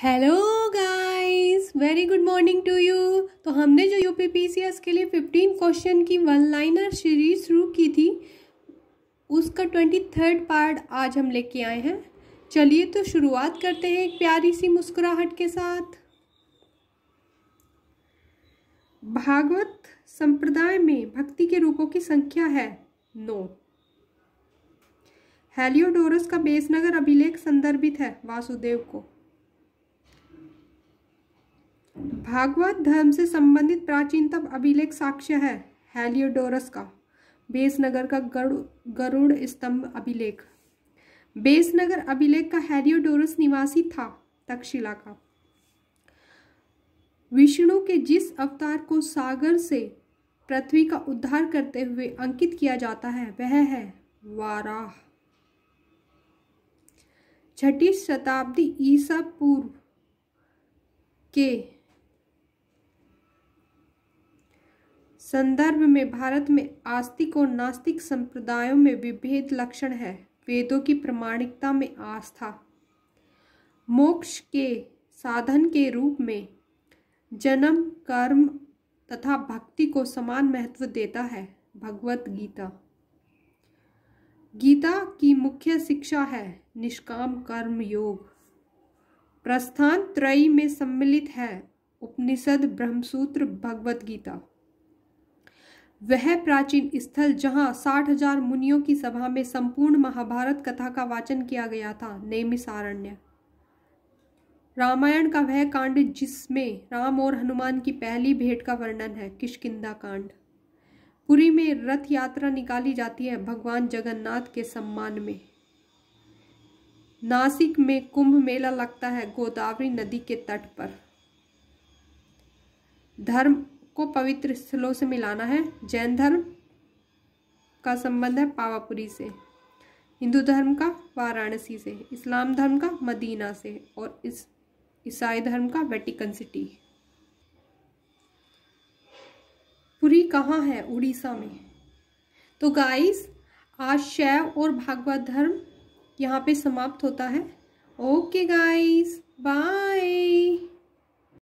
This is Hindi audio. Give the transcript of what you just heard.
hello guys very good morning to you तो हमने जो U P P C S के लिए फिफ्टीन क्वेश्चन की वन लाइनर सीरीज शुरू की थी उसका ट्वेंटी थर्ड पार्ट आज हम लेके आए हैं चलिए तो शुरुआत करते हैं एक प्यारी सी मुस्कुराहट के साथ भागवत संप्रदाय में भक्ति के रूपों की संख्या है नौ हेलियोडोरस का बेसनगर अभिलेख संदर्भित है वासुदेव को भागवत धर्म से संबंधित प्राचीनतम अभिलेख साक्ष्य है हेलियोडोरस का बेसनगर का गरुड़ गरुड़ स्तंभ अभिलेख बेसनगर अभिलेख का हेलियोडोरस निवासी था तक्षशिला का विष्णु के जिस अवतार को सागर से पृथ्वी का उद्धार करते हुए अंकित किया जाता है वह है वाराह छठी शताब्दी ईसा पूर्व के संदर्भ में भारत में आस्तिक और नास्तिक संप्रदायों में विभेद लक्षण है वेदों की प्रमाणिकता में आस्था मोक्ष के साधन के रूप में जन्म कर्म तथा भक्ति को समान महत्व देता है भगवत गीता गीता की मुख्य शिक्षा है निष्काम कर्म योग प्रस्थान त्रयी में सम्मिलित है उपनिषद ब्रह्मसूत्र भगवत गीता वह प्राचीन स्थल जहाँ साठ हजार मुनियों की सभा में संपूर्ण महाभारत कथा का वाचन किया गया था नैमिसारण्य रामायण का वह कांड जिसमें राम और हनुमान की पहली भेंट का वर्णन है किशकिदा कांड पुरी में रथ यात्रा निकाली जाती है भगवान जगन्नाथ के सम्मान में नासिक में कुंभ मेला लगता है गोदावरी नदी के तट पर धर्म को पवित्र स्थलों से मिलाना है जैन धर्म का संबंध है पावापुरी से हिंदू धर्म का वाराणसी से इस्लाम धर्म का मदीना से और इस ईसाई धर्म का वेटिकन सिटी पुरी कहाँ है उड़ीसा में तो गाइस आज शैव और भागवत धर्म यहाँ पे समाप्त होता है ओके गाइस बाय